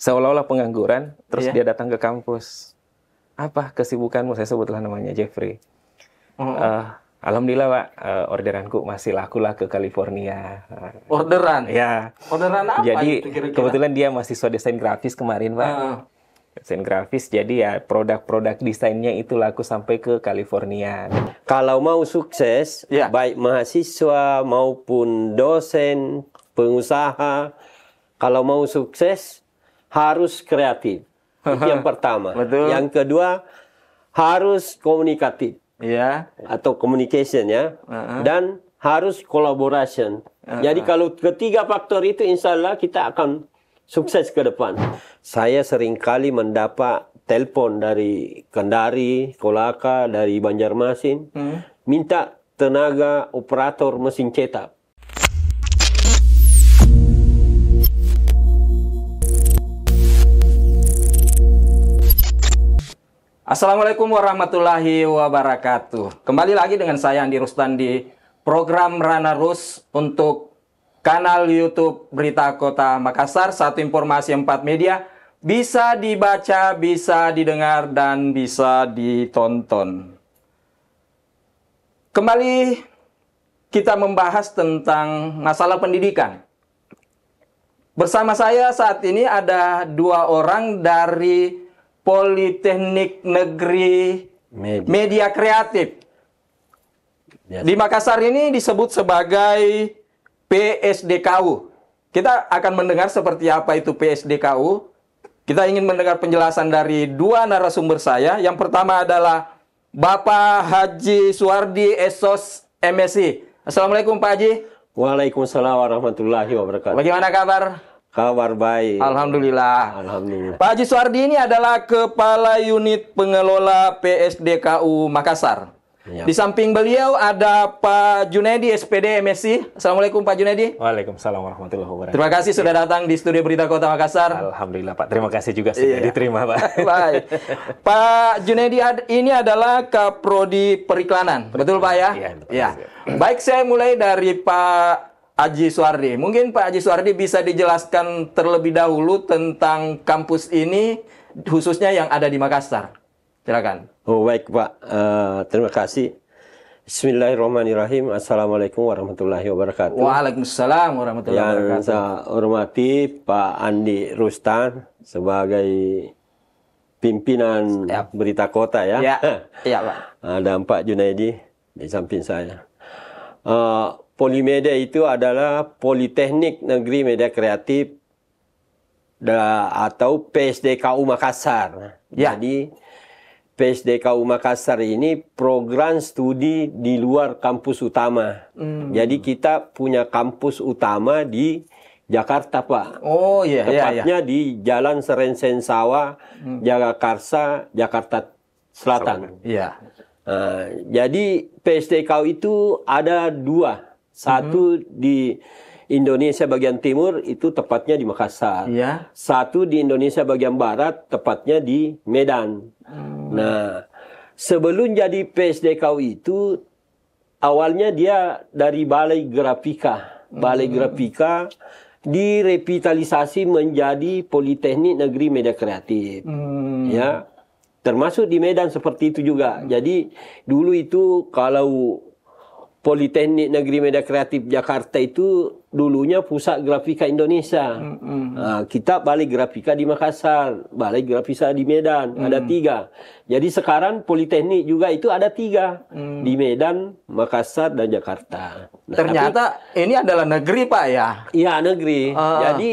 seolah-olah pengangguran terus yeah. dia datang ke kampus apa kesibukanmu saya sebutlah namanya Jeffrey uh, Alhamdulillah pak, uh, orderanku masih laku lah ke California. Eh, Orderan? Ya. Orderan apa? Jadi itu kira-kira? kebetulan dia mahasiswa desain grafis kemarin pak. Uh. Desain grafis, jadi ya produk-produk desainnya itu laku sampai ke California. Kalau mau sukses, yeah. baik mahasiswa maupun dosen, pengusaha, kalau mau sukses harus kreatif. Itu yang pertama. Betul. Yang kedua harus komunikatif. Iya. Atau communication ya. Uh -huh. Dan harus collaboration. Uh -huh. Jadi kalau ketiga faktor itu insya Allah kita akan sukses ke depan. Saya seringkali mendapat telepon dari Kendari, Kolaka, dari Banjarmasin, hmm. minta tenaga operator mesin cetak. Assalamualaikum warahmatullahi wabarakatuh. Kembali lagi dengan saya Andi Rustan di program Rana Rus untuk kanal YouTube Berita Kota Makassar. Satu informasi empat media bisa dibaca, bisa didengar dan bisa ditonton. Kembali kita membahas tentang masalah pendidikan. Bersama saya saat ini ada dua orang dari Politeknik Negeri Media, Media Kreatif. Biasa. Di Makassar ini disebut sebagai PSDKU. Kita akan mendengar seperti apa itu PSDKU. Kita ingin mendengar penjelasan dari dua narasumber saya. Yang pertama adalah Bapak Haji Suwardi Esos MSI. Assalamualaikum Pak Haji. Waalaikumsalam warahmatullahi wabarakatuh. Bagaimana kabar? Kabar baik. Alhamdulillah. Alhamdulillah. Pak Haji Suardi ini adalah Kepala Unit Pengelola PSDKU Makassar. Ya. Di samping beliau ada Pak Junedi SPD MSI. Assalamualaikum Pak Junedi. Waalaikumsalam warahmatullahi wabarakatuh. Terima kasih sudah datang di studio Berita Kota Makassar. Alhamdulillah Pak. Terima kasih juga sudah iya. diterima Pak. Baik. Pak Junedi ini adalah Kaprodi Periklanan. Periklanan. Betul Pak ya? Iya. Ya. Baik saya mulai dari Pak Aji Suwardi. Mungkin Pak Aji Suwardi bisa dijelaskan terlebih dahulu tentang kampus ini, khususnya yang ada di Makassar. Silakan. Oh baik Pak, uh, terima kasih. Bismillahirrahmanirrahim. Assalamualaikum warahmatullahi wabarakatuh. Waalaikumsalam warahmatullahi wabarakatuh. Yang saya hormati Pak Andi Rustan sebagai pimpinan Siap. berita kota ya. ya. Iya ya Pak. Ada ah, Pak Junaidi di samping saya. Uh, Polimedia itu adalah Politeknik Negeri Media Kreatif da, atau PSDKU Makassar. Ya. Jadi PSDKU Makassar ini program studi di luar kampus utama. Hmm. Jadi kita punya kampus utama di Jakarta, Pak. Oh iya, Tepatnya iya, iya. di Jalan Serensen Sawah, hmm. Jagakarsa, Jakarta Selatan. Iya. Nah, jadi PSDKU itu ada dua satu hmm. di Indonesia bagian timur itu tepatnya di Makassar. Iya. Satu di Indonesia bagian barat tepatnya di Medan. Mm. Nah, sebelum jadi PSDKU itu awalnya dia dari Balai Grafika. Balai mm. Grafika direvitalisasi menjadi Politeknik Negeri Media Kreatif. Mm. Ya. Termasuk di Medan seperti itu juga. Hmm. Jadi dulu itu kalau Politeknik Negeri Media Kreatif Jakarta itu dulunya pusat grafika Indonesia. Mm-hmm. Nah, kita balik grafika di Makassar, balik grafika di Medan, mm. ada tiga. Jadi sekarang Politeknik juga itu ada tiga mm. di Medan, Makassar dan Jakarta. Nah, Ternyata tapi, ini adalah negeri pak ya? Iya negeri. Uh. Jadi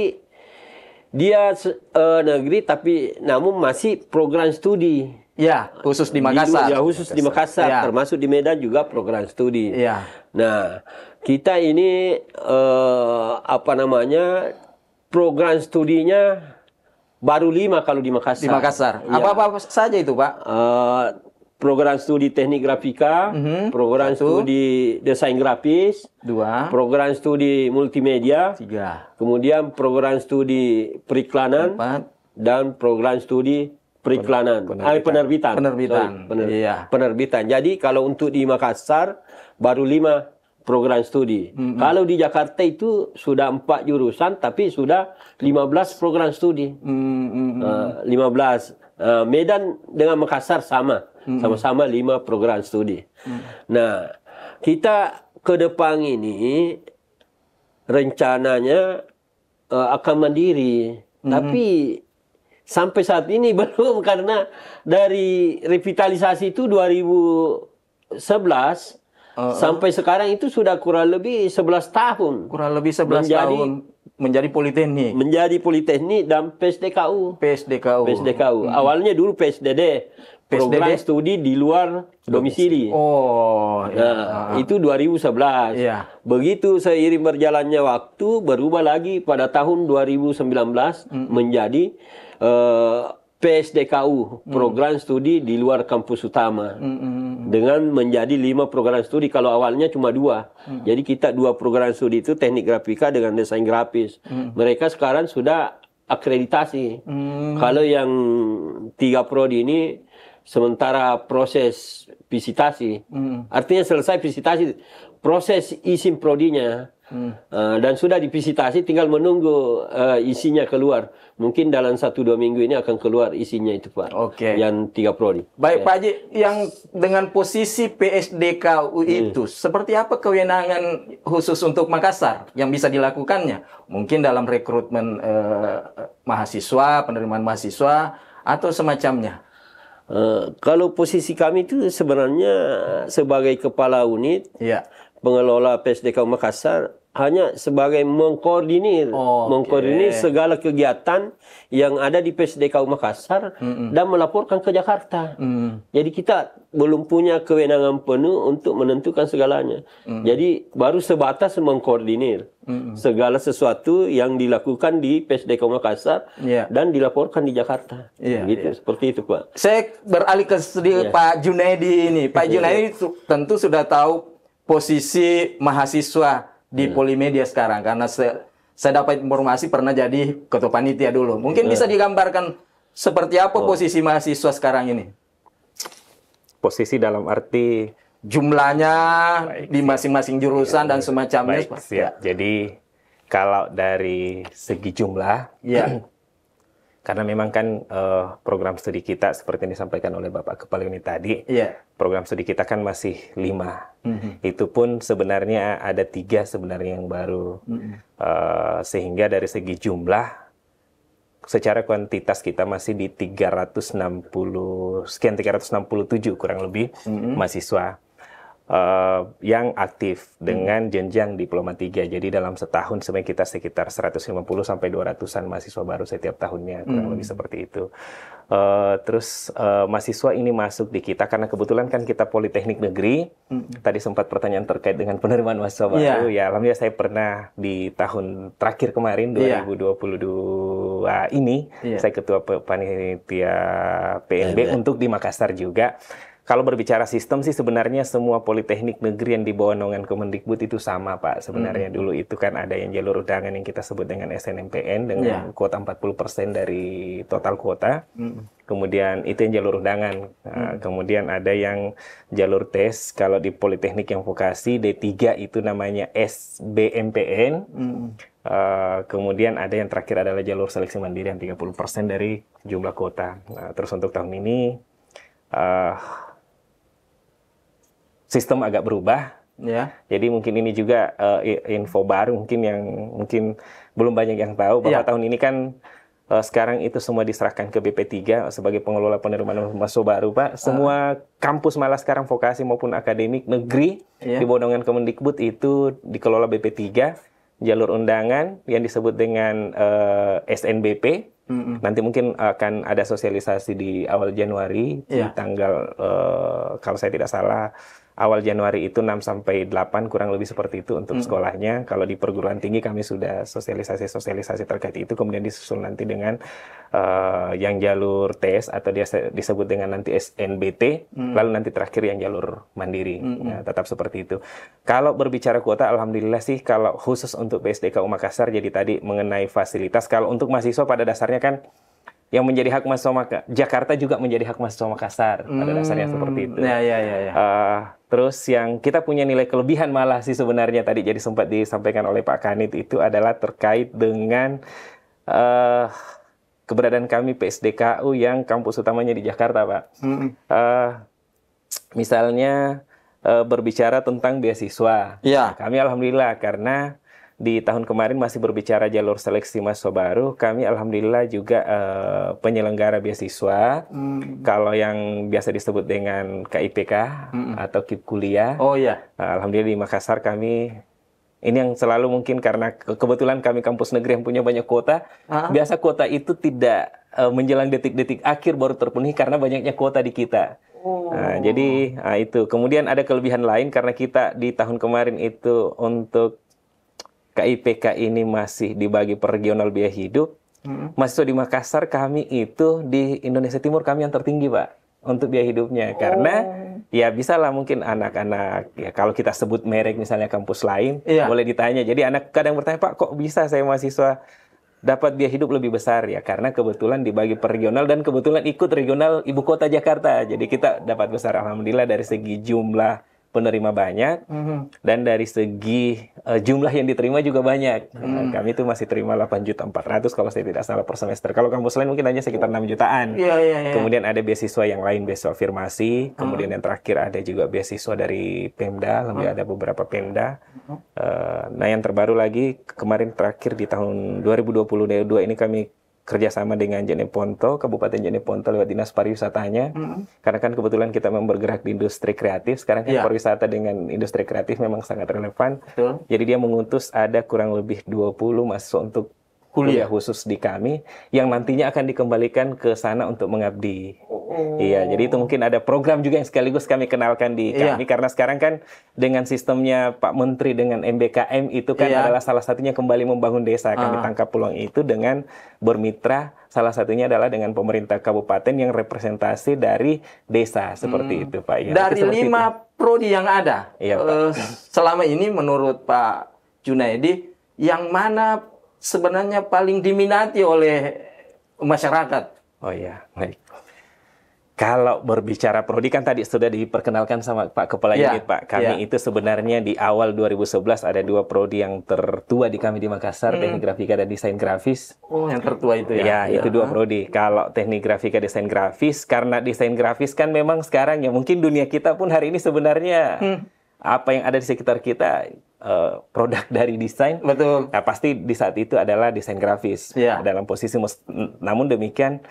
dia uh, negeri tapi namun masih program studi. Ya, khusus di Makassar. Di, ya, khusus Makassar. di Makassar, ya. termasuk di Medan juga program studi. Ya. Nah, kita ini eh, apa namanya program studinya baru lima kalau di Makassar. Di Makassar. Apa-apa ya. saja itu, Pak? Eh, program studi teknik grafika, mm -hmm. program Satu. studi desain grafis, dua, program studi multimedia, tiga, kemudian program studi periklanan, empat, dan program studi periklanan, penerbitan. penerbitan. Penerbitan. Sorry, iya. Penerbitan. Jadi kalau untuk di Makassar baru lima program studi. Mm-hmm. Kalau di Jakarta itu sudah empat jurusan tapi sudah lima belas program studi. Mm-hmm. Uh, 15. Uh, Medan dengan Makassar sama. Mm-hmm. Sama-sama lima program studi. Mm-hmm. Nah, kita ke depan ini rencananya uh, akan mandiri. Mm-hmm. Tapi sampai saat ini belum karena dari revitalisasi itu 2011 Uh, uh. Sampai sekarang itu sudah kurang lebih 11 tahun. Kurang lebih 11 menjadi, tahun menjadi politeknik. Menjadi politeknik dan PSDKU. PSDKU. PSDKU. Hmm. Awalnya dulu PSDD program PSDB? studi di luar domisili. Oh, iya. nah, itu 2011. Iya. Begitu seiring berjalannya waktu berubah lagi pada tahun 2019 eh, mm. menjadi uh, PSDKU, program mm. studi di luar kampus utama, mm, -hmm. dengan menjadi lima program studi. Kalau awalnya cuma dua, mm. jadi kita dua program studi itu teknik grafika dengan desain grafis. Mm. Mereka sekarang sudah akreditasi. Mm. Kalau yang tiga prodi ini sementara proses visitasi, hmm. artinya selesai visitasi, proses izin prodinya hmm. uh, dan sudah divisitasi, tinggal menunggu uh, isinya keluar. Mungkin dalam satu dua minggu ini akan keluar isinya itu pak. Okay. Yang tiga prodi. Baik ya. Pak Haji, yang dengan posisi PSDKU itu hmm. itu seperti apa kewenangan khusus untuk Makassar yang bisa dilakukannya? Mungkin dalam rekrutmen uh, mahasiswa, penerimaan mahasiswa atau semacamnya. Uh, kalau posisi kami itu sebenarnya eh, sebagai kepala unit ya. pengelola PSDK Makassar hanya sebagai mengkoordinir, oh, okay. mengkoordinir segala kegiatan yang ada di PSDKU Makassar mm -mm. dan melaporkan ke Jakarta. Mm. Jadi kita belum punya kewenangan penuh untuk menentukan segalanya. Mm. Jadi baru sebatas mengkoordinir mm -mm. segala sesuatu yang dilakukan di PSDKU Makassar yeah. dan dilaporkan di Jakarta. Yeah, gitu, yeah. seperti itu Pak. Saya beralih ke yeah. Pak Junaidi ini. Pak iya. Junaidi tentu sudah tahu posisi mahasiswa di iya. Polimedia sekarang karena saya, saya dapat informasi pernah jadi ketua panitia dulu. Mungkin iya. bisa digambarkan seperti apa oh. posisi mahasiswa sekarang ini? Posisi dalam arti jumlahnya Baik, di masing-masing jurusan ya, dan semacamnya. Baik, Ya. Jadi kalau dari segi jumlah, ya karena memang kan uh, program studi kita seperti yang disampaikan oleh Bapak Kepala Unit tadi, yeah. program studi kita kan masih lima. Mm-hmm. Itu pun sebenarnya ada tiga sebenarnya yang baru, mm-hmm. uh, sehingga dari segi jumlah, secara kuantitas kita masih di 360 sekian 367 kurang lebih mm-hmm. mahasiswa uh, yang aktif dengan hmm. jenjang diploma 3. Jadi dalam setahun sebenarnya kita sekitar 150 sampai 200-an mahasiswa baru setiap tahunnya, kurang hmm. lebih seperti itu. Uh, terus uh, mahasiswa ini masuk di kita karena kebetulan kan kita Politeknik Negeri. Hmm. Tadi sempat pertanyaan terkait dengan penerimaan mahasiswa yeah. Ya, alhamdulillah saya pernah di tahun terakhir kemarin 2022 iya. yeah. ini yeah. saya ketua panitia PNB yeah. untuk di Makassar juga kalau berbicara sistem sih sebenarnya semua politeknik negeri yang dibawa nongan naungan Kemendikbud itu sama Pak. Sebenarnya hmm. dulu itu kan ada yang jalur undangan yang kita sebut dengan SNMPN dengan yeah. kuota 40% dari total kuota. Hmm. Kemudian itu yang jalur undangan. Nah, hmm. kemudian ada yang jalur tes kalau di politeknik yang vokasi D3 itu namanya SBMPN. Hmm. Uh, kemudian ada yang terakhir adalah jalur seleksi mandiri yang 30% dari jumlah kuota. Nah, terus untuk tahun ini uh, sistem agak berubah. Ya. Jadi mungkin ini juga uh, info baru mungkin yang mungkin belum banyak yang tahu bahwa ya. tahun ini kan uh, sekarang itu semua diserahkan ke BP3 sebagai pengelola penerimaan mahasiswa baru, Pak. Ah. Semua uh. kampus malah sekarang vokasi maupun akademik negeri yeah. di Bodongan Kemendikbud itu dikelola BP3 jalur undangan yang disebut dengan uh, eh, SNBP. Mm -hmm. Nanti mungkin akan ada sosialisasi di awal Januari yeah. di ya. tanggal uh, kalau saya tidak salah awal Januari itu 6 sampai 8 kurang lebih seperti itu untuk -hmm. sekolahnya. Kalau di perguruan tinggi kami sudah sosialisasi-sosialisasi terkait itu kemudian disusul nanti dengan uh, yang jalur tes atau dia disebut dengan nanti SNBT -hmm. lalu nanti terakhir yang jalur mandiri. Hmm, -hmm. ya, tetap seperti itu. Kalau berbicara kuota alhamdulillah sih kalau khusus untuk PSDKU Makassar jadi tadi mengenai fasilitas kalau untuk mahasiswa pada dasarnya kan yang menjadi hak mahasiswa Maka Jakarta juga menjadi hak mahasiswa Makassar hmm. pada dasarnya seperti itu. Ya, ya, ya, ya. Uh, terus yang kita punya nilai kelebihan malah sih sebenarnya tadi jadi sempat disampaikan oleh Pak Kanit itu adalah terkait dengan uh, keberadaan kami PSDKU yang kampus utamanya di Jakarta, Pak. Hmm. Uh, misalnya uh, berbicara tentang beasiswa. Ya. Nah, kami alhamdulillah karena di tahun kemarin masih berbicara jalur seleksi mahasiswa baru, kami alhamdulillah juga uh, penyelenggara beasiswa. Mm. Kalau yang biasa disebut dengan KIPK mm atau KIP kuliah. Oh iya. Uh, alhamdulillah di Makassar kami ini yang selalu mungkin karena kebetulan kami kampus negeri yang punya banyak kuota. Uh-huh. Biasa kuota itu tidak uh, menjelang detik-detik akhir baru terpenuhi karena banyaknya kuota di kita. Oh. Nah, jadi nah itu. Kemudian ada kelebihan lain karena kita di tahun kemarin itu untuk KIPK ini masih dibagi per regional biaya hidup, hmm. mahasiswa di Makassar kami itu di Indonesia Timur kami yang tertinggi, Pak, untuk biaya hidupnya. Oh. Karena ya bisa lah mungkin anak-anak ya kalau kita sebut merek misalnya kampus lain, iya. boleh ditanya. Jadi anak kadang bertanya, "Pak, kok bisa saya mahasiswa dapat biaya hidup lebih besar ya karena kebetulan dibagi per regional dan kebetulan ikut regional ibu kota Jakarta. Jadi kita dapat besar alhamdulillah dari segi jumlah penerima banyak mm -hmm. dan dari segi uh, jumlah yang diterima juga banyak. Mm. Nah, kami itu masih terima 8 juta 400 kalau saya tidak salah per semester. Kalau kampus lain mungkin hanya sekitar 6 jutaan. Yeah, yeah, yeah. Kemudian ada beasiswa yang lain beasiswa afirmasi, mm. kemudian mm. yang terakhir ada juga beasiswa dari Pemda, lebih mm. ada beberapa Pemda. Mm. Uh, nah, yang terbaru lagi kemarin terakhir di tahun 2022 ini kami kerjasama dengan Jeneponto, Kabupaten Jeneponto lewat dinas pariwisatanya. Hmm. Karena kan kebetulan kita memang bergerak di industri kreatif, sekarang kan yeah. pariwisata dengan industri kreatif memang sangat relevan. Betul. Jadi dia mengutus ada kurang lebih 20 masuk untuk kuliah iya. khusus di kami yang nantinya akan dikembalikan ke sana untuk mengabdi. Oh. Iya, jadi itu mungkin ada program juga yang sekaligus kami kenalkan di iya. kami iya. karena sekarang kan dengan sistemnya Pak Menteri dengan MBKM itu kan iya. adalah salah satunya kembali membangun desa. Kami ah. tangkap peluang itu dengan bermitra salah satunya adalah dengan pemerintah kabupaten yang representasi dari desa seperti hmm. itu, Pak. Ya, dari lima itu. prodi yang ada. Iya, uh, selama ini menurut Pak Junaidi yang mana sebenarnya paling diminati oleh masyarakat? Oh iya, baik. Kalau berbicara prodi kan tadi sudah diperkenalkan sama Pak Kepala iya, Unit Pak. Kami ya. itu sebenarnya di awal 2011 ada dua prodi yang tertua di kami di Makassar, hmm. Teknik Grafika dan Desain Grafis. Oh, yang tertua itu ya. Ya, ya. itu dua hmm. prodi. Kalau Teknik Grafika Desain Grafis karena Desain Grafis kan memang sekarang ya mungkin dunia kita pun hari ini sebenarnya hmm. apa yang ada di sekitar kita Eh, produk dari desain, betul. Nah, pasti di saat itu adalah desain grafis yeah. Iya. dalam posisi. Namun demikian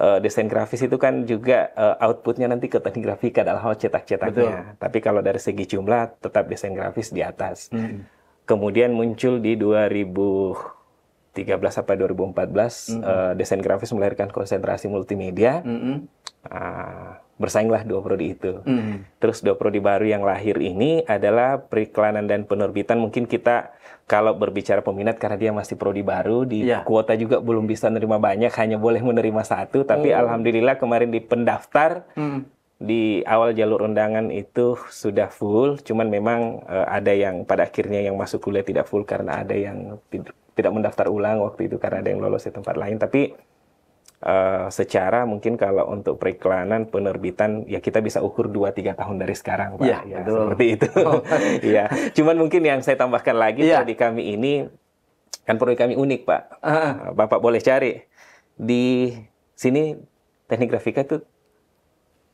uh, desain grafis itu kan juga uh, outputnya nanti ke teknik grafika adalah hal cetak-cetaknya. Tapi kalau dari segi jumlah tetap desain grafis di atas. Mm. Kemudian muncul di 2000 13 sampai 2014 mm -hmm. uh, desain grafis melahirkan konsentrasi multimedia. Mm -hmm. uh, bersainglah dua prodi itu. Mm. Terus dua prodi baru yang lahir ini adalah periklanan dan penerbitan. Mungkin kita kalau berbicara peminat karena dia masih prodi baru di yeah. kuota juga belum bisa menerima banyak, hanya boleh menerima satu. Tapi mm. alhamdulillah kemarin di pendaftar mm di awal jalur undangan itu sudah full, cuman memang uh, ada yang pada akhirnya yang masuk kuliah tidak full karena ada yang tidak mendaftar ulang waktu itu karena ada yang lolos di tempat lain. Tapi uh, secara mungkin kalau untuk periklanan penerbitan ya kita bisa ukur 2-3 tahun dari sekarang Pak. Ya, ya betul. seperti itu. Oh. ya. Cuman mungkin yang saya tambahkan lagi ya. di kami ini kan produk kami unik Pak. Uh. Bapak boleh cari di sini teknik grafika itu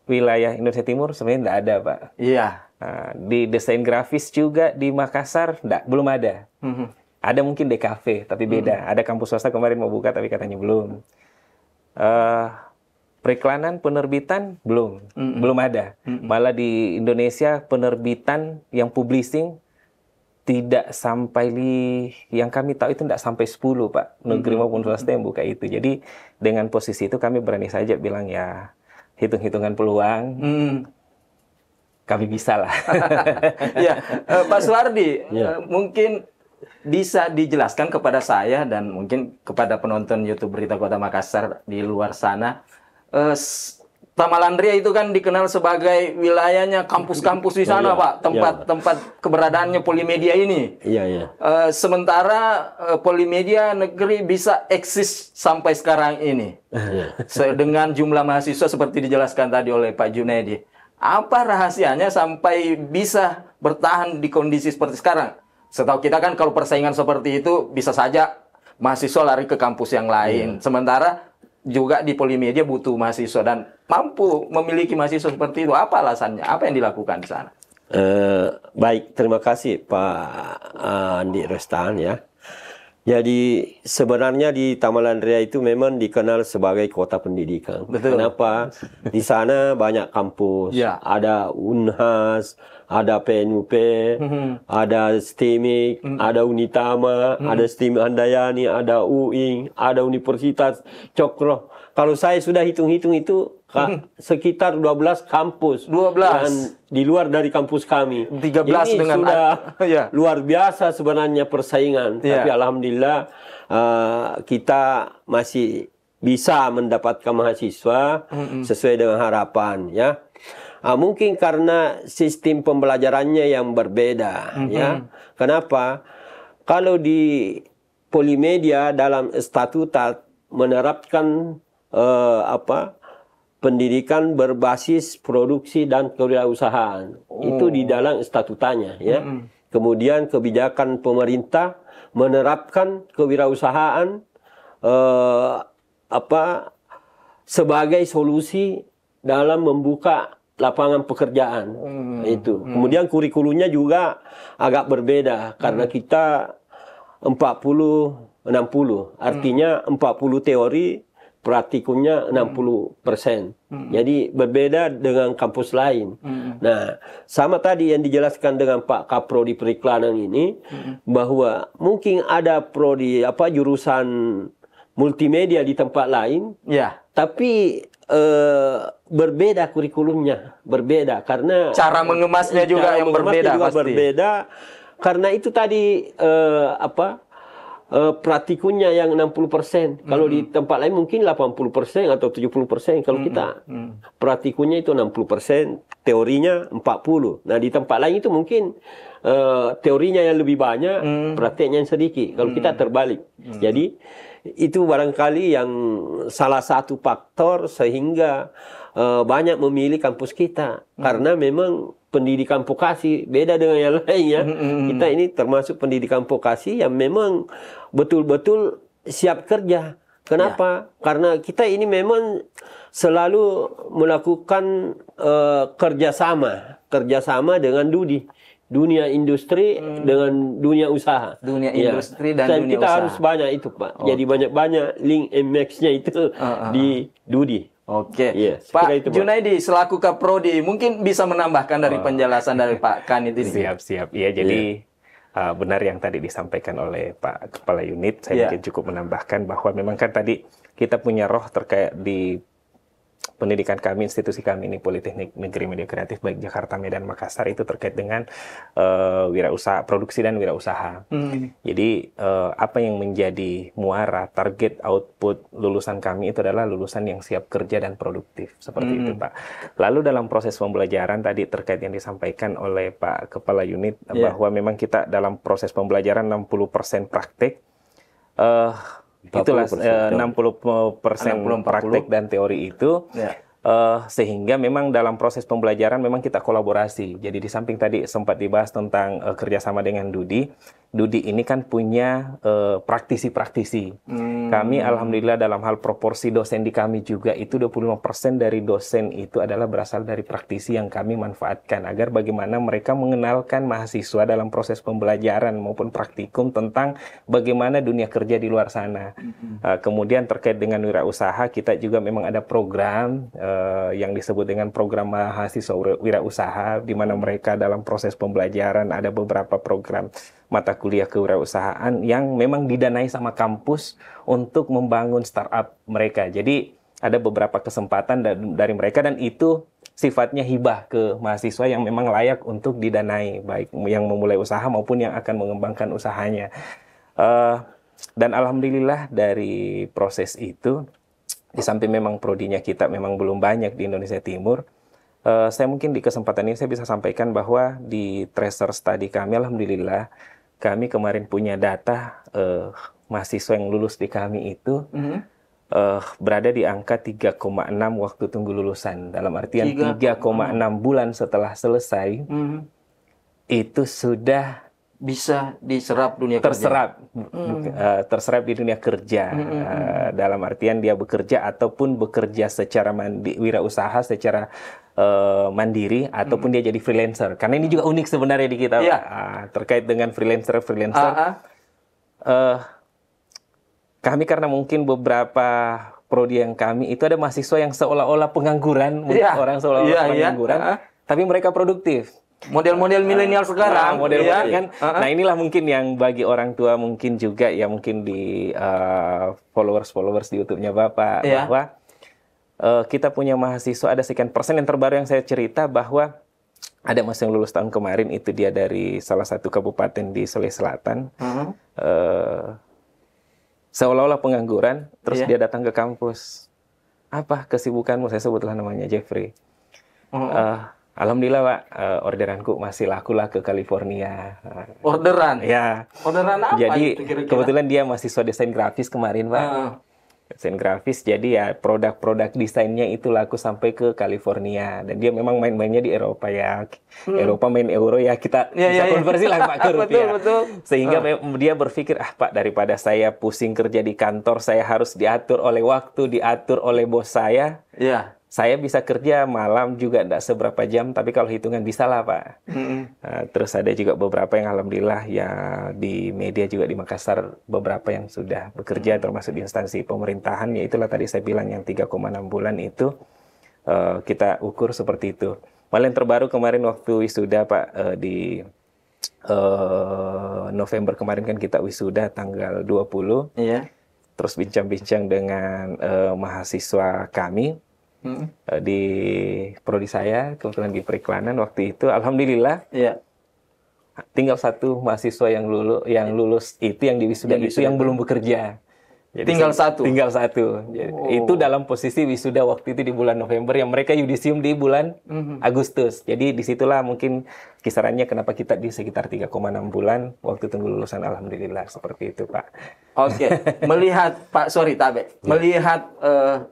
wilayah Indonesia Timur sebenarnya tidak ada Pak. Iya. Nah, di desain grafis juga di Makassar enggak, belum ada. Mm -hmm. Ada mungkin DKV tapi beda. -hmm. Ada kampus swasta kemarin mau buka tapi katanya belum uh, periklanan penerbitan belum mm hmm belum ada. Mm hmm Malah di Indonesia penerbitan yang publishing tidak sampai li, yang kami tahu itu tidak sampai 10 Pak negeri mm -hmm. maupun swasta yang buka itu jadi dengan posisi itu kami berani saja bilang ya hitung-hitungan peluang mm. kami bisa lah ya eh, Pak Suardi ya. Eh, mungkin bisa dijelaskan kepada saya dan mungkin kepada penonton YouTube Berita Kota Makassar di luar sana Uh, Tamalandria itu kan dikenal sebagai wilayahnya kampus-kampus di sana, oh, iya. Pak. Tempat-tempat iya. keberadaannya Polimedia ini. Iya, iya. Uh, sementara uh, Polimedia negeri bisa eksis sampai sekarang ini. Iya. dengan jumlah mahasiswa seperti dijelaskan tadi oleh Pak Junaidi. Apa rahasianya sampai bisa bertahan di kondisi seperti sekarang? Setahu kita kan kalau persaingan seperti itu bisa saja mahasiswa lari ke kampus yang lain. Hmm. Sementara juga di polimedia butuh mahasiswa dan mampu memiliki mahasiswa seperti itu. Apa alasannya? Apa yang dilakukan di sana? Uh, baik, terima kasih Pak eh, Andi Restan ya. Jadi sebenarnya di Ria itu memang dikenal sebagai kota pendidikan. Betul. Kenapa? Di sana banyak kampus. Ya. Ada Unhas, ada PNUP, mm-hmm. ada STEMIK, mm-hmm. ada Unitama, mm-hmm. ada STEM Andayani, ada UIN, ada Universitas Cokro. Kalau saya sudah hitung-hitung itu Ka hmm. sekitar 12 kampus 12 dan di luar dari kampus kami 13 Ini dengan sudah yeah. luar biasa sebenarnya persaingan yeah. tapi alhamdulillah uh, kita masih bisa mendapatkan mahasiswa mm -hmm. sesuai dengan harapan ya uh, mungkin karena sistem pembelajarannya yang berbeda mm -hmm. ya kenapa kalau di Polimedia dalam statuta menerapkan uh, apa pendidikan berbasis produksi dan kewirausahaan. Oh. Itu di dalam statutanya ya. Mm -hmm. Kemudian kebijakan pemerintah menerapkan kewirausahaan eh, apa sebagai solusi dalam membuka lapangan pekerjaan hmm. itu. Kemudian kurikulumnya juga agak berbeda karena mm -hmm. kita 40 60. Artinya hmm. 40 teori Praktikumnya 60 hmm. persen. Hmm. Jadi berbeda dengan kampus lain. Hmm. Nah, sama tadi yang dijelaskan dengan Pak Kapro di periklanan ini hmm. bahwa mungkin ada prodi apa jurusan multimedia di tempat lain. Ya. Tapi eh, berbeda kurikulumnya, berbeda karena cara mengemasnya juga cara yang mengemasnya berbeda juga pasti. berbeda. Karena itu tadi eh, apa? uh, eh, praktikunya yang 60%. Mm-hmm. Kalau di tempat lain mungkin 80% atau 70%. Kalau mm-hmm. kita praktikunya hmm enam itu 60%, teorinya 40. Nah, di tempat lain itu mungkin uh, teorinya yang lebih banyak, mm-hmm. praktiknya yang sedikit. Kalau mm-hmm. kita terbalik. Mm-hmm. Jadi itu barangkali yang salah satu faktor sehingga uh, banyak memilih kampus kita hmm. karena memang pendidikan vokasi beda dengan yang lainnya. Mm-hmm. Hmm, hmm. Kita ini termasuk pendidikan vokasi yang memang betul-betul siap kerja. Kenapa? Ya. Karena kita ini memang selalu melakukan uh, kerjasama, kerjasama dengan Dudi, dunia industri hmm. dengan dunia usaha. Dunia ya. industri dan, dan dunia kita usaha. harus banyak itu pak. Oh. Jadi banyak-banyak link mx nya itu uh, uh, di ah. Dudi. Oke, yes, iya, Pak Junaidi selaku kaprodi mungkin bisa menambahkan dari penjelasan dari Pak Kan itu. Siap, siap. Iya, jadi yeah. uh, benar yang tadi disampaikan oleh Pak Kepala Unit. Saya yeah. mungkin cukup menambahkan bahwa memang kan tadi kita punya roh terkait di pendidikan kami, institusi kami ini Politeknik Negeri Media Kreatif baik Jakarta, Medan, Makassar itu terkait dengan uh, wirausaha, produksi dan wirausaha. Hmm. Jadi uh, apa yang menjadi muara target output lulusan kami itu adalah lulusan yang siap kerja dan produktif seperti hmm. itu Pak. Lalu dalam proses pembelajaran tadi terkait yang disampaikan oleh Pak Kepala Unit yeah. bahwa memang kita dalam proses pembelajaran 60% praktik. Uh, Itulah 60%, 60 persen eh, praktek dan teori itu. Yeah. Ya. Uh, sehingga memang dalam proses pembelajaran memang kita kolaborasi. Jadi di samping tadi sempat dibahas tentang uh, kerjasama dengan Dudi, Dudi ini kan punya eh, praktisi-praktisi. Uh, hmm. Kami alhamdulillah dalam hal proporsi dosen di kami juga itu 25% dari dosen itu adalah berasal dari praktisi yang kami manfaatkan agar bagaimana mereka mengenalkan mahasiswa dalam proses pembelajaran maupun praktikum tentang bagaimana dunia kerja di luar sana. Uh, kemudian terkait dengan wirausaha kita juga memang ada program uh, yang disebut dengan program mahasiswa wirausaha di mana hmm. mereka dalam proses pembelajaran ada beberapa program mata kuliah kewirausahaan yang memang didanai sama kampus untuk membangun startup mereka. Jadi ada beberapa kesempatan dari mereka dan itu sifatnya hibah ke mahasiswa yang memang layak untuk didanai baik yang memulai usaha maupun yang akan mengembangkan usahanya. Uh, dan alhamdulillah dari proses itu di samping memang prodinya kita memang belum banyak di Indonesia Timur, uh, saya mungkin di kesempatan ini saya bisa sampaikan bahwa di tracer study kami alhamdulillah kami kemarin punya data uh, mahasiswa yang lulus di kami itu mm -hmm. uh, berada di angka 3,6 waktu tunggu lulusan. Dalam artian 3,6 bulan setelah selesai mm -hmm. itu sudah bisa diserap dunia terserap, kerja. Hmm. Eh, terserap di dunia kerja. Hmm. hmm, hmm. Eh, dalam artian dia bekerja ataupun bekerja secara mandi, wirausaha secara uh, mandiri ataupun hmm. dia jadi freelancer. Karena ini juga unik sebenarnya di kita yeah. Iya. uh, terkait dengan freelancer freelancer. Uh ah, -huh. Ah. uh, kami karena mungkin beberapa prodi yang kami itu ada mahasiswa yang seolah-olah pengangguran, yeah. orang seolah-olah yeah, iya. pengangguran, yeah. Ah. tapi mereka produktif model-model ah, milenial ah, sekarang iya iya. Kan? nah, model ya kan uh nah ah. inilah mungkin yang bagi orang tua mungkin juga ya mungkin di uh, followers followers di YouTube-nya bapak yeah. bahwa uh, kita punya mahasiswa ada sekian persen yang terbaru yang saya cerita bahwa ada mas yang lulus tahun kemarin itu dia dari salah satu kabupaten di Sulawesi Selatan uh-huh. uh, seolah-olah pengangguran terus yeah. dia datang ke kampus apa kesibukanmu saya sebutlah namanya Jeffrey uh-huh. uh, Alhamdulillah pak, uh, orderanku masih laku lah ke California. Eh, Orderan? Ya. Orderan apa? Jadi itu kira-kira? kebetulan dia mahasiswa desain grafis kemarin pak. Uh. Desain grafis, jadi ya produk-produk desainnya itu laku sampai ke California. Dan dia memang main-mainnya di Eropa ya. Hmm. Eropa main euro ya, kita ya, ya bisa ya, konversi ya. lah pak ke rupiah. betul, betul. Sehingga uh. dia berpikir, ah pak daripada saya pusing kerja di kantor, saya harus diatur oleh waktu, diatur oleh bos saya. Iya saya bisa kerja malam juga tidak seberapa jam, tapi kalau hitungan bisa lah pak. Mm-hmm. terus ada juga beberapa yang alhamdulillah ya di media juga di Makassar beberapa yang sudah bekerja mm-hmm. termasuk di instansi pemerintahan, ya itulah tadi saya bilang yang 3,6 bulan itu uh, kita ukur seperti itu. Malah yang terbaru kemarin waktu wisuda pak eh, di uh, November kemarin kan kita wisuda tanggal 20. Iya. Terus bincang-bincang dengan uh, mahasiswa kami hmm. Eh, di prodi saya kebetulan di periklanan waktu itu alhamdulillah ya. tinggal satu mahasiswa yang lulus yang lulus itu yang itu wisuda yang belum bekerja jadi tinggal satu tinggal satu Jadi, ya, oh. itu dalam posisi wisuda waktu itu di bulan November yang mereka yudisium di bulan hmm Agustus jadi disitulah mungkin kisarannya kenapa kita di sekitar 3,6 bulan waktu tunggu lulusan alhamdulillah seperti itu Pak oke okay. melihat Pak sorry Tabe iya. melihat uh,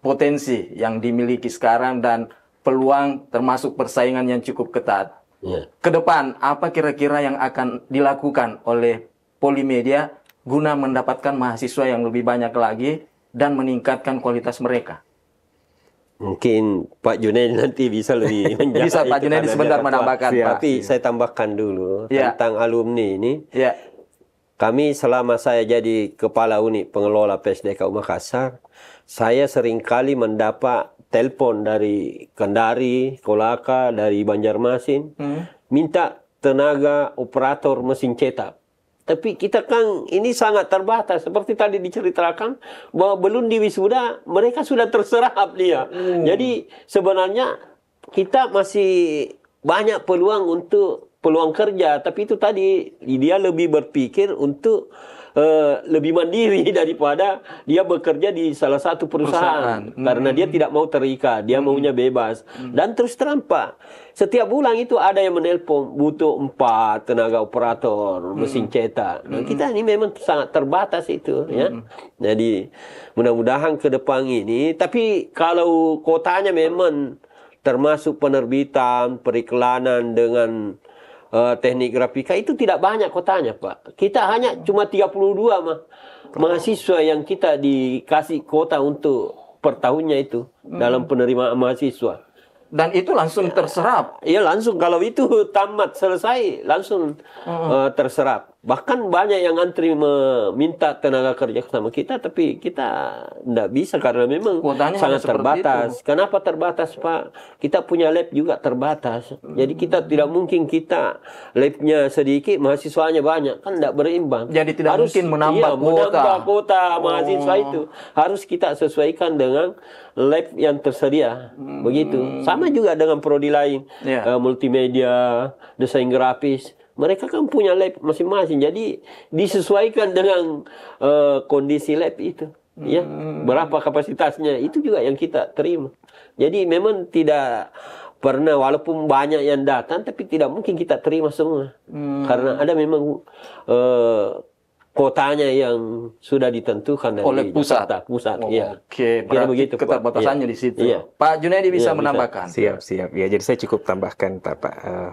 potensi yang dimiliki sekarang dan peluang termasuk persaingan yang cukup ketat. Yeah. Ke depan apa kira-kira yang akan dilakukan oleh Polimedia guna mendapatkan mahasiswa yang lebih banyak lagi dan meningkatkan kualitas mereka? Mungkin Pak Junaid nanti bisa lebih Bisa Pak Junaid sebentar menambahkan. Ya. Tapi iya. saya tambahkan dulu ya. tentang alumni ini. Ya. Kami selama saya jadi kepala unit pengelola PSDK Makassar, saya seringkali mendapat telepon dari Kendari, Kolaka, dari Banjarmasin, hmm. minta tenaga operator mesin cetak. Tapi kita kan ini sangat terbatas. Seperti tadi diceritakan bahwa belum diwisuda, mereka sudah terserap dia. Hmm. Jadi sebenarnya kita masih banyak peluang untuk peluang kerja. Tapi itu tadi dia lebih berpikir untuk Eh, lebih mandiri daripada dia bekerja di salah satu perusahaan, perusahaan. Hmm. karena dia tidak mau terikat, dia hmm. maunya bebas. Hmm. Dan terus terang Pak, setiap bulan itu ada yang menelpon butuh empat tenaga operator hmm. mesin hmm. cetak. Nah, hmm. kita ini memang sangat terbatas itu ya. Hmm. Jadi mudah-mudahan ke depan ini, tapi kalau kotanya memang termasuk penerbitan, periklanan dengan uh, teknik grafika itu tidak banyak kotanya Pak. Kita hanya cuma 32 mah mahasiswa yang kita dikasih kota untuk per tahunnya itu hmm. dalam penerimaan mahasiswa. Dan itu langsung ya. terserap. Iya langsung kalau itu tamat selesai langsung hmm. uh, terserap. Bahkan banyak yang antri meminta tenaga kerja sama kita, tapi kita tidak bisa karena memang Kuotanya sangat terbatas. Itu. Kenapa terbatas, Pak? Kita punya lab juga terbatas. Jadi kita hmm. tidak mungkin kita labnya sedikit, mahasiswanya banyak, kan tidak berimbang. Jadi tidak Harus, mungkin menambah iya, kuota. Menambah kuota oh. mahasiswa oh. itu. Harus kita sesuaikan dengan lab yang tersedia. Hmm. Begitu. Sama juga dengan prodi lain, yeah. Iya. uh, multimedia, desain grafis mereka kan punya lab masing-masing. Jadi disesuaikan dengan uh, kondisi lab itu. Ya, hmm. berapa kapasitasnya itu juga yang kita terima. Jadi memang tidak pernah walaupun banyak yang datang tapi tidak mungkin kita terima semua. Hmm. Karena ada memang uh, kotanya yang sudah ditentukan dari oleh pusat. Jakarta, pusat, oh, ya. Oke, okay. begitu keterbatasannya ya. di situ. Ya. Pak Junaidi bisa ya, menambahkan. Bisa. Siap, siap. Ya, jadi saya cukup tambahkan, Pak. Uh, eh,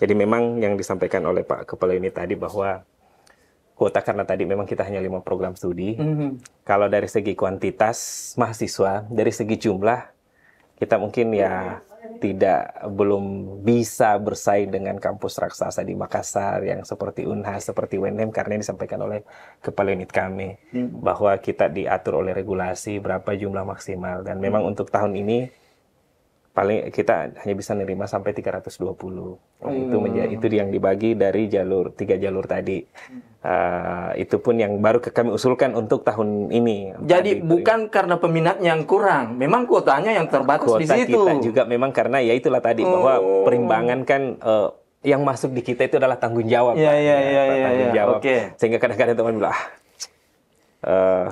jadi memang yang disampaikan oleh Pak Kepala Unit tadi bahwa kuota karena tadi memang kita hanya lima program studi. Mm -hmm. Kalau dari segi kuantitas mahasiswa, dari segi jumlah kita mungkin ya tidak belum bisa bersaing dengan kampus raksasa di Makassar yang seperti Unhas, seperti UNM karena ini disampaikan oleh kepala unit kami mm hmm. bahwa kita diatur oleh regulasi berapa jumlah maksimal dan memang mm hmm. untuk tahun ini paling kita hanya bisa nerima sampai 320. Nah, itu hmm. menjadi itu yang dibagi dari jalur tiga jalur tadi. Uh, itu pun yang baru ke kami usulkan untuk tahun ini. Jadi tadi, bukan itu. Ya. karena peminatnya yang kurang, memang kuotanya yang terbatas Kuota di situ. kita juga memang karena ya itulah tadi oh. bahwa perimbangan kan uh, yang masuk di kita itu adalah tanggung jawab. Iya, iya, ya, ya, ya, Tanggung ya, jawab. Okay. Sehingga kadang-kadang teman bilang, ah, uh,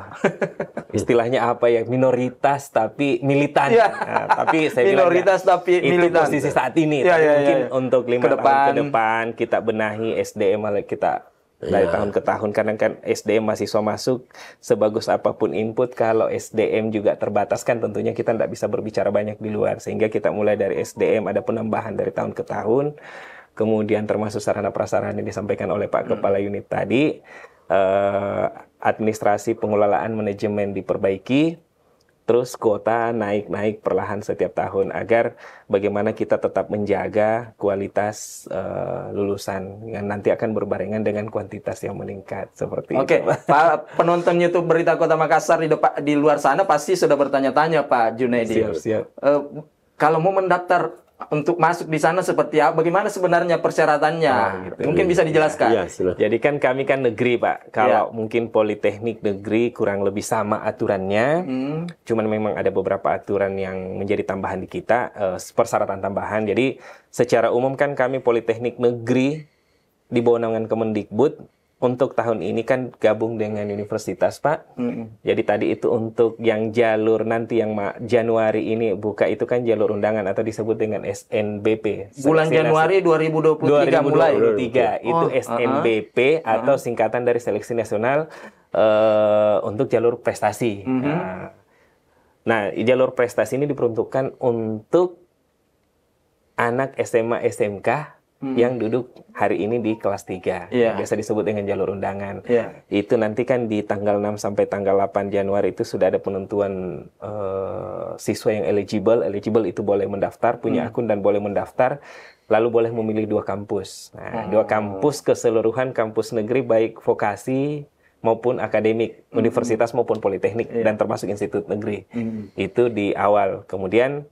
istilahnya apa ya minoritas tapi militan. Ya. Nah, tapi saya minoritas bilang, ya, tapi itu militan. posisi saat ini. Ya, ya, mungkin ya, ya. untuk lima ke depan. tahun ke depan kita benahi SDM malah kita dari iya. tahun ke tahun kadang kan SDM mahasiswa masuk sebagus apapun input kalau SDM juga terbatas kan tentunya kita tidak bisa berbicara banyak di luar sehingga kita mulai dari SDM ada penambahan dari tahun ke tahun kemudian termasuk sarana prasarana yang disampaikan oleh Pak Kepala Unit tadi uh, administrasi pengelolaan manajemen diperbaiki, terus kuota naik-naik perlahan setiap tahun agar bagaimana kita tetap menjaga kualitas uh, lulusan yang nanti akan berbarengan dengan kuantitas yang meningkat seperti Oke, itu. Oke, Pak penonton YouTube Berita Kota Makassar di di luar sana pasti sudah bertanya-tanya Pak Junaidi. Siap, siap. Uh, kalau mau mendaftar untuk masuk di sana seperti apa? Bagaimana sebenarnya persyaratannya? Nah, gitu. Mungkin bisa dijelaskan. Ya, Jadi kan kami kan negeri pak. Kalau ya. mungkin politeknik negeri kurang lebih sama aturannya. Hmm. Cuman memang ada beberapa aturan yang menjadi tambahan di kita, uh, persyaratan tambahan. Jadi secara umum kan kami politeknik negeri di bawah naungan Kemendikbud untuk tahun ini kan gabung dengan universitas, Pak. Mm-hmm. Jadi tadi itu untuk yang jalur nanti yang Januari ini buka itu kan jalur undangan atau disebut dengan SNBP. Bulan Seleksi Januari 2023, 2023 mulai. 2023 ya? oh, itu SNBP uh-huh. atau uh-huh. singkatan dari Seleksi Nasional uh, untuk jalur prestasi. Mm-hmm. Nah, nah, jalur prestasi ini diperuntukkan untuk anak SMA SMK hmm. yang duduk hari ini di kelas 3. Yeah. Biasa disebut dengan jalur undangan. Yeah. Itu nanti kan di tanggal 6 sampai tanggal 8 Januari itu sudah ada penentuan uh, siswa yang eligible. Eligible itu boleh mendaftar, punya hmm. akun dan boleh mendaftar. Lalu boleh memilih dua kampus. Nah, hmm. dua kampus keseluruhan kampus negeri baik vokasi maupun akademik, hmm. universitas maupun politeknik yeah. dan termasuk institut negeri. Hmm. Itu di awal. Kemudian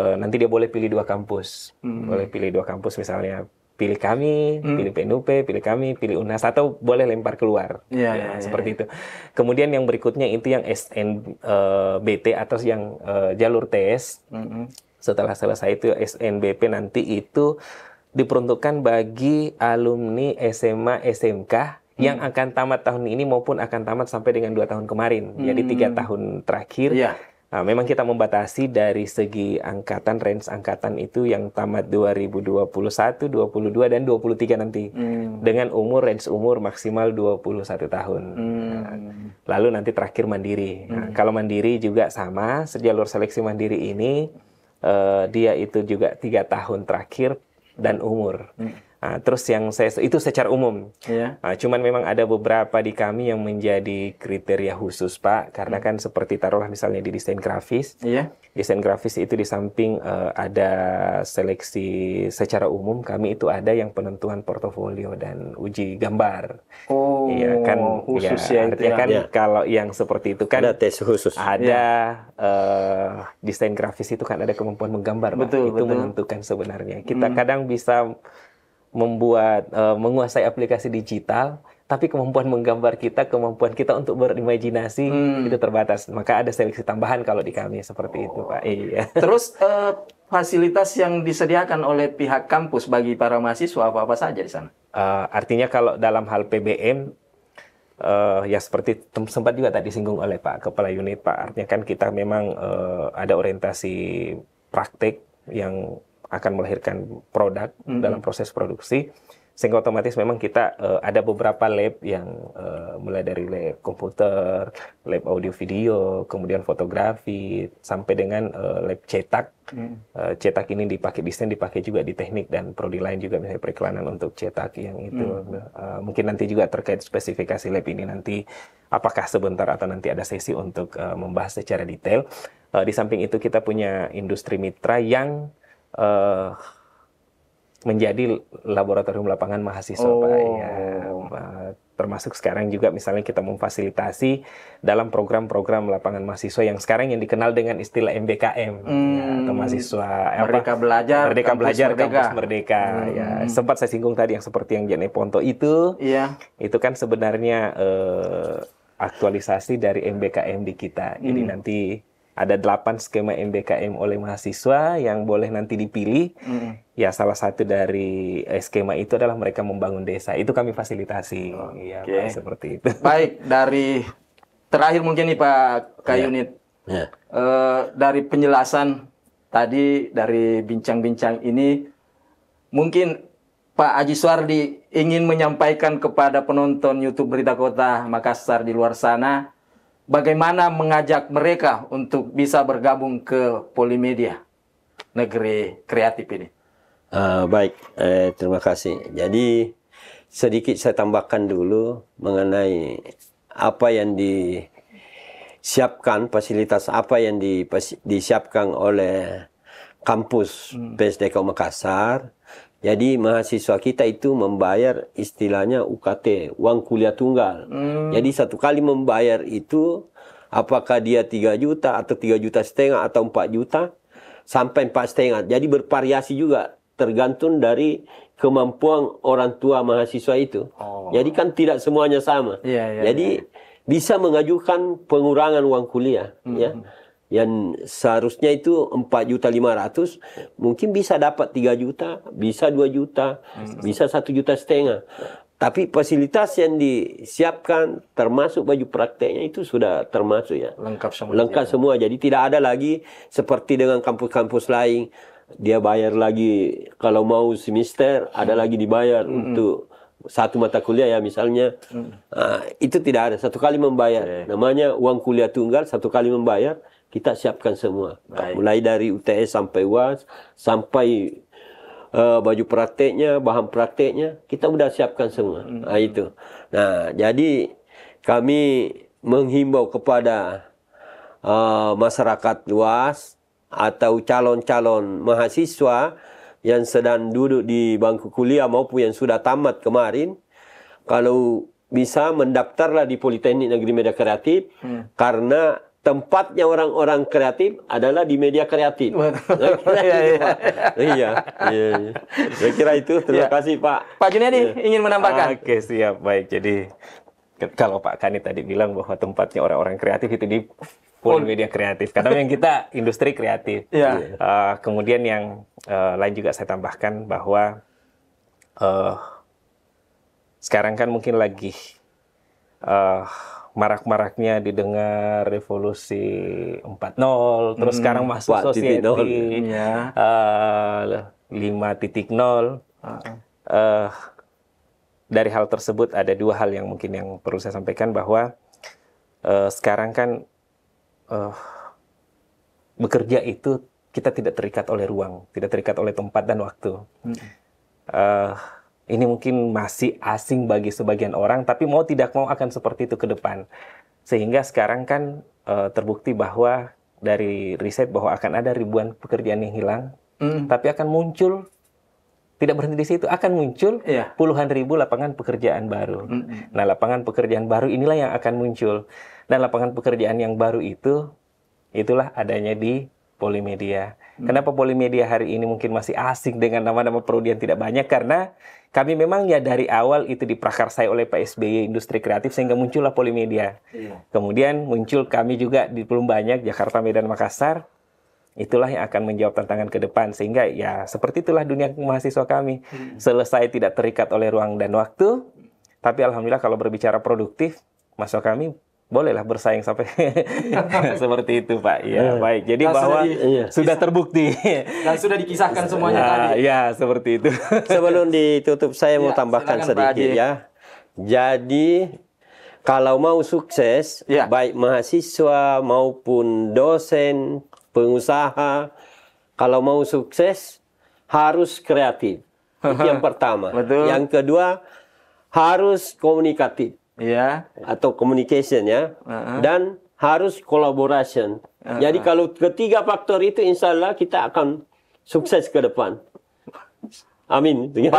Eh, nanti dia boleh pilih dua kampus, hmm. boleh pilih dua kampus misalnya pilih kami, hmm. pilih PNUP, pilih kami, pilih UNAS atau boleh lempar keluar. Iya, ya, ya, ya seperti ya. itu. Kemudian yang berikutnya itu yang SNBT eh, uh, atau yang uh, jalur TS. Hmm. Setelah selesai itu SNBP nanti itu diperuntukkan bagi alumni SMA SMK hmm. yang akan tamat tahun ini maupun akan tamat sampai dengan dua tahun kemarin. Hmm. Jadi tiga hmm. tahun terakhir. Yeah. Nah, memang kita membatasi dari segi angkatan, range angkatan itu yang tamat 2021, 22, dan 23 nanti. Hmm. Dengan umur, range umur maksimal 21 tahun. Hmm. Nah, lalu nanti terakhir mandiri. Nah, hmm. Nah, kalau mandiri juga sama, sejalur seleksi mandiri ini, uh, dia itu juga tiga tahun terakhir dan umur. Hmm. Uh, terus yang saya itu secara umum. Yeah. Iya. Uh, cuman memang ada beberapa di kami yang menjadi kriteria khusus Pak, karena mm. kan seperti taruhlah misalnya di desain grafis. Yeah. Desain grafis itu di samping uh, ada seleksi secara umum, kami itu ada yang penentuan portofolio dan uji gambar. Oh. Iya kan khusus ya, ya artinya ya. kan ya. kalau yang seperti itu kan ada tes khusus. Ada yeah. Iya. uh, desain grafis itu kan ada kemampuan menggambar, betul, Itu betul. menentukan sebenarnya. Kita hmm. kadang bisa membuat uh, menguasai aplikasi digital tapi kemampuan menggambar kita, kemampuan kita untuk berimajinasi hmm. itu terbatas. Maka ada seleksi tambahan kalau di kami seperti oh. itu, Pak. Iya. Terus uh, fasilitas yang disediakan oleh pihak kampus bagi para mahasiswa apa-apa saja di sana? Uh, artinya kalau dalam hal PBM uh, ya seperti sempat juga tadi singgung oleh Pak Kepala Unit, Pak. Artinya kan kita memang uh, ada orientasi praktik yang akan melahirkan produk mm-hmm. dalam proses produksi sehingga otomatis memang kita uh, ada beberapa lab yang uh, mulai dari lab komputer, lab audio video, kemudian fotografi sampai dengan uh, lab cetak. Hmm. Uh, cetak ini dipakai desain dipakai juga di teknik dan prodi lain juga misalnya periklanan untuk cetak yang itu hmm. uh, mungkin nanti juga terkait spesifikasi lab ini nanti apakah sebentar atau nanti ada sesi untuk uh, membahas secara detail. Uh, di samping itu kita punya industri mitra yang uh, menjadi laboratorium lapangan mahasiswa ya, oh. Pak ya. Termasuk sekarang juga misalnya kita memfasilitasi dalam program-program lapangan mahasiswa yang sekarang yang dikenal dengan istilah MBKM ya, hmm. ya, atau mahasiswa eh, Merdeka apa? Belajar Merdeka Kampus Belajar Merdeka. Kampus Merdeka hmm. ya. Sempat saya singgung tadi yang seperti yang Jane Ponto itu. Iya. Itu kan sebenarnya uh, aktualisasi dari MBKM di kita. Jadi hmm. nanti ada delapan skema MBKM oleh mahasiswa yang boleh nanti dipilih. Mm. Ya salah satu dari eh, skema itu adalah mereka membangun desa. Itu kami fasilitasi. Oh, okay. Iya, seperti itu. Baik, dari terakhir mungkin nih Pak Kayunit. Iya. Yeah. Iya. Yeah. Uh, dari penjelasan tadi dari bincang-bincang ini mungkin Pak Aji Suardi ingin menyampaikan kepada penonton YouTube Berita Kota Makassar di luar sana bagaimana mengajak mereka untuk bisa bergabung ke Polimedia negeri kreatif ini? Uh, baik, eh, terima kasih. Jadi sedikit saya tambahkan dulu mengenai apa yang disiapkan, fasilitas apa yang disiapkan oleh kampus hmm. PSDK Makassar jadi mahasiswa kita itu membayar istilahnya UKT, uang kuliah tunggal. Hmm. Jadi satu kali membayar itu apakah dia 3 juta atau 3 juta setengah atau 4 juta sampai 4 setengah. Jadi bervariasi juga tergantung dari kemampuan orang tua mahasiswa itu. Oh. Jadi kan tidak semuanya sama. Yeah, yeah, Jadi yeah. bisa mengajukan pengurangan uang kuliah ya. hmm. ya yang seharusnya itu empat juta lima ratus mungkin bisa dapat tiga juta, bisa dua juta, hmm. bisa satu juta setengah. Tapi fasilitas yang disiapkan termasuk baju prakteknya itu sudah termasuk ya. Lengkap semua. Lengkap ya. semua. Jadi tidak ada lagi seperti dengan kampus-kampus lain dia bayar lagi kalau mau semester ada lagi dibayar hmm. untuk satu mata kuliah ya misalnya. Hmm. nah, itu tidak ada. Satu kali membayar. Okay. Namanya uang kuliah tunggal satu kali membayar kita siapkan semua. Baik. Mulai dari UTS sampai UAS, sampai uh, baju prakteknya, bahan prakteknya, kita sudah siapkan semua. Hmm. Nah, itu. Nah, jadi kami menghimbau kepada uh, masyarakat luas atau calon-calon mahasiswa yang sedang duduk di bangku kuliah maupun yang sudah tamat kemarin kalau bisa mendaftarlah di Politeknik Negeri Medan Kreatif hmm. karena tempatnya orang-orang kreatif adalah di media kreatif. Iya, iya. iya, iya, iya. Saya kira itu. Terima ya. kasih, Pak. Pak Junedi ya. ingin menambahkan. Oke, siap. Baik. Jadi kalau Pak Kani tadi bilang bahwa tempatnya orang-orang kreatif itu di full media kreatif. Karena yang kita industri kreatif. Ya. Uh, kemudian yang uh, lain juga saya tambahkan bahwa uh, sekarang kan mungkin lagi uh, marak-maraknya didengar revolusi 4.0 terus hmm, sekarang masuk society 5.0 ya. uh, uh, dari hal tersebut ada dua hal yang mungkin yang perlu saya sampaikan bahwa uh, sekarang kan uh, bekerja itu kita tidak terikat oleh ruang tidak terikat oleh tempat dan waktu hmm. uh, ini mungkin masih asing bagi sebagian orang, tapi mau tidak mau akan seperti itu ke depan. Sehingga sekarang kan e, terbukti bahwa dari riset bahwa akan ada ribuan pekerjaan yang hilang, mm. tapi akan muncul tidak berhenti di situ akan muncul yeah. puluhan ribu lapangan pekerjaan baru. Mm Nah, lapangan pekerjaan baru inilah yang akan muncul dan lapangan pekerjaan yang baru itu itulah adanya di polimedia. Hmm. Kenapa Polimedia hari ini mungkin masih asing dengan nama-nama yang tidak banyak? Karena kami memang ya dari awal itu diprakarsai oleh Pak SBY industri kreatif sehingga muncullah Polimedia. Iya. Kemudian muncul kami juga di belum banyak Jakarta, Medan, Makassar. Itulah yang akan menjawab tantangan ke depan sehingga ya seperti itulah dunia mahasiswa kami. Hmm. Selesai tidak terikat oleh ruang dan waktu. Tapi alhamdulillah kalau berbicara produktif, masuk kami bolehlah bersaing sampai seperti itu Pak. Ya, ya. baik. Jadi nah, bahwa sudah, di, iya. terbukti dan sudah dikisahkan semuanya tadi. Ah, ya, seperti itu. Sebelum ditutup saya ya, mau iya, tambahkan sedikit ya. Jadi kalau mau sukses ya. baik mahasiswa maupun dosen, pengusaha kalau mau sukses harus kreatif. Itu yang pertama. Betul. Yang kedua harus komunikatif. Ya, atau communication ya uh -huh. dan harus collaboration. Uh -huh. Jadi kalau ketiga faktor itu insya Allah kita akan sukses ke depan. Amin. Baik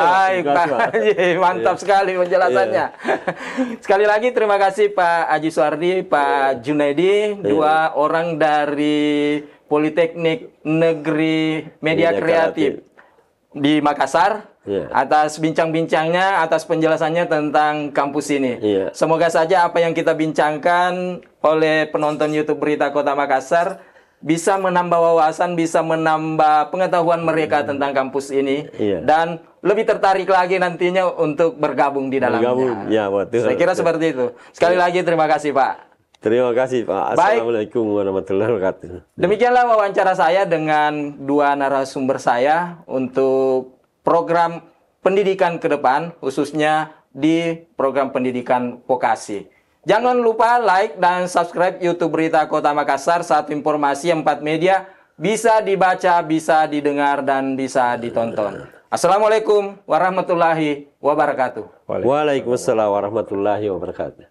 Pak Haji, mantap yeah. sekali penjelasannya. Yeah. sekali lagi terima kasih Pak Haji Suardi, Pak yeah. Junaidi, yeah. dua orang dari Politeknik Negeri Media, Media Kreatif. Kreatif di Makassar yeah. atas bincang-bincangnya, atas penjelasannya tentang kampus ini. Yeah. Semoga saja apa yang kita bincangkan oleh penonton YouTube Berita Kota Makassar bisa menambah wawasan, bisa menambah pengetahuan mereka mm. tentang kampus ini yeah. dan lebih tertarik lagi nantinya untuk bergabung di dalamnya. Bergabung, ya betul. Saya kira seperti itu. Sekali yeah. lagi terima kasih Pak. Terima kasih Pak. Assalamualaikum Baik. warahmatullahi wabarakatuh. Demikianlah wawancara saya dengan dua narasumber saya untuk program pendidikan ke depan, khususnya di program pendidikan vokasi. Jangan lupa like dan subscribe YouTube Berita Kota Makassar, saat informasi empat media, bisa dibaca, bisa didengar, dan bisa ditonton. Assalamualaikum warahmatullahi wabarakatuh. Waalaikumsalam warahmatullahi wabarakatuh.